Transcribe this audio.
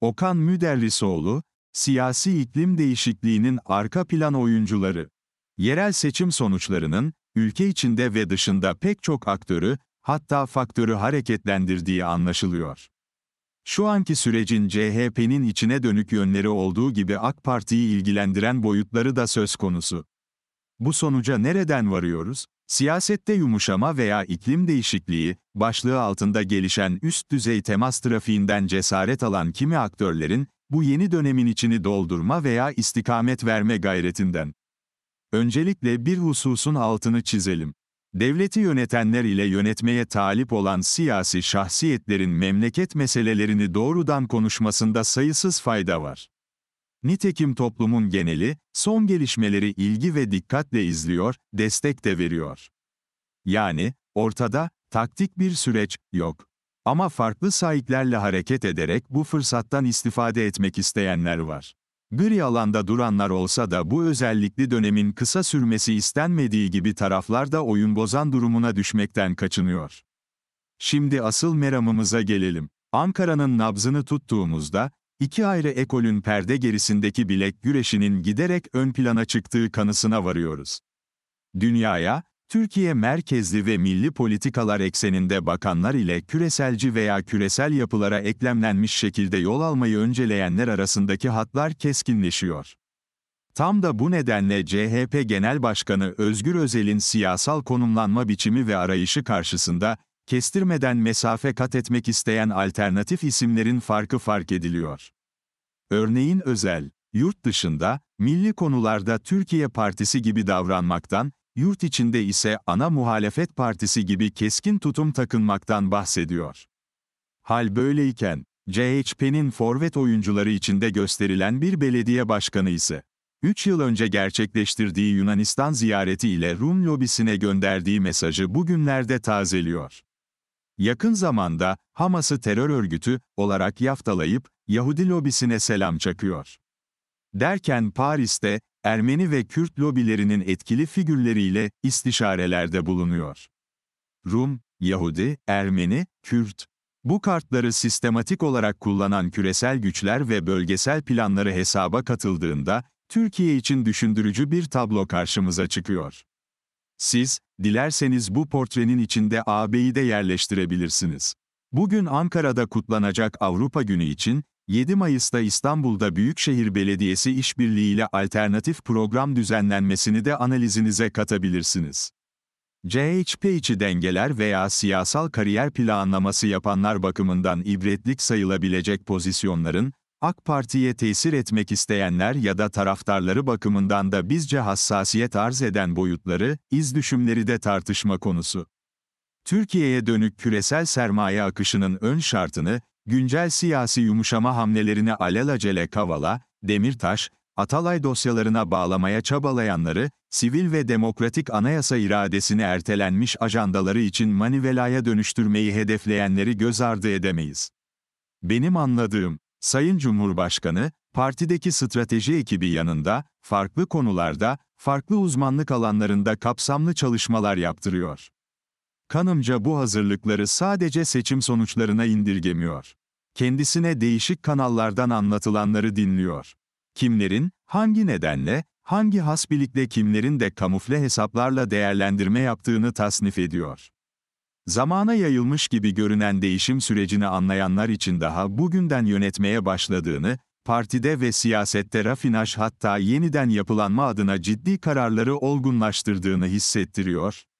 Okan Müderlisoğlu, siyasi iklim değişikliğinin arka plan oyuncuları. Yerel seçim sonuçlarının, ülke içinde ve dışında pek çok aktörü, hatta faktörü hareketlendirdiği anlaşılıyor. Şu anki sürecin CHP'nin içine dönük yönleri olduğu gibi AK Parti'yi ilgilendiren boyutları da söz konusu. Bu sonuca nereden varıyoruz? Siyasette yumuşama veya iklim değişikliği, başlığı altında gelişen üst düzey temas trafiğinden cesaret alan kimi aktörlerin, bu yeni dönemin içini doldurma veya istikamet verme gayretinden. Öncelikle bir hususun altını çizelim. Devleti yönetenler ile yönetmeye talip olan siyasi şahsiyetlerin memleket meselelerini doğrudan konuşmasında sayısız fayda var. Nitekim toplumun geneli, son gelişmeleri ilgi ve dikkatle izliyor, destek de veriyor. Yani, ortada, taktik bir süreç, yok. Ama farklı sahiplerle hareket ederek bu fırsattan istifade etmek isteyenler var. Gri alanda duranlar olsa da bu özellikli dönemin kısa sürmesi istenmediği gibi taraflar da oyun bozan durumuna düşmekten kaçınıyor. Şimdi asıl meramımıza gelelim. Ankara'nın nabzını tuttuğumuzda, İki ayrı ekolün perde gerisindeki bilek güreşinin giderek ön plana çıktığı kanısına varıyoruz. Dünyaya, Türkiye merkezli ve milli politikalar ekseninde bakanlar ile küreselci veya küresel yapılara eklemlenmiş şekilde yol almayı önceleyenler arasındaki hatlar keskinleşiyor. Tam da bu nedenle CHP Genel Başkanı Özgür Özel'in siyasal konumlanma biçimi ve arayışı karşısında Kestirmeden mesafe kat etmek isteyen alternatif isimlerin farkı fark ediliyor. Örneğin özel, yurt dışında, milli konularda Türkiye Partisi gibi davranmaktan, yurt içinde ise ana muhalefet partisi gibi keskin tutum takınmaktan bahsediyor. Hal böyleyken, CHP'nin forvet oyuncuları içinde gösterilen bir belediye başkanı ise, 3 yıl önce gerçekleştirdiği Yunanistan ziyareti ile Rum lobisine gönderdiği mesajı bugünlerde tazeliyor. Yakın zamanda Hamas'ı terör örgütü olarak yaftalayıp Yahudi lobisine selam çakıyor. Derken Paris'te Ermeni ve Kürt lobilerinin etkili figürleriyle istişarelerde bulunuyor. Rum, Yahudi, Ermeni, Kürt. Bu kartları sistematik olarak kullanan küresel güçler ve bölgesel planları hesaba katıldığında Türkiye için düşündürücü bir tablo karşımıza çıkıyor. Siz, dilerseniz bu portrenin içinde AB'yi de yerleştirebilirsiniz. Bugün Ankara'da kutlanacak Avrupa Günü için, 7 Mayıs'ta İstanbul'da Büyükşehir Belediyesi işbirliğiyle alternatif program düzenlenmesini de analizinize katabilirsiniz. CHP içi dengeler veya siyasal kariyer planlaması yapanlar bakımından ibretlik sayılabilecek pozisyonların, AK Parti'ye tesir etmek isteyenler ya da taraftarları bakımından da bizce hassasiyet arz eden boyutları, iz düşümleri de tartışma konusu. Türkiye'ye dönük küresel sermaye akışının ön şartını, güncel siyasi yumuşama hamlelerini alelacele Kavala, Demirtaş, Atalay dosyalarına bağlamaya çabalayanları, sivil ve demokratik anayasa iradesini ertelenmiş ajandaları için manivelaya dönüştürmeyi hedefleyenleri göz ardı edemeyiz. Benim anladığım, Sayın Cumhurbaşkanı, partideki strateji ekibi yanında, farklı konularda, farklı uzmanlık alanlarında kapsamlı çalışmalar yaptırıyor. Kanımca bu hazırlıkları sadece seçim sonuçlarına indirgemiyor. Kendisine değişik kanallardan anlatılanları dinliyor. Kimlerin, hangi nedenle, hangi hasbilikle kimlerin de kamufle hesaplarla değerlendirme yaptığını tasnif ediyor. Zamana yayılmış gibi görünen değişim sürecini anlayanlar için daha bugünden yönetmeye başladığını, partide ve siyasette rafinaj hatta yeniden yapılanma adına ciddi kararları olgunlaştırdığını hissettiriyor.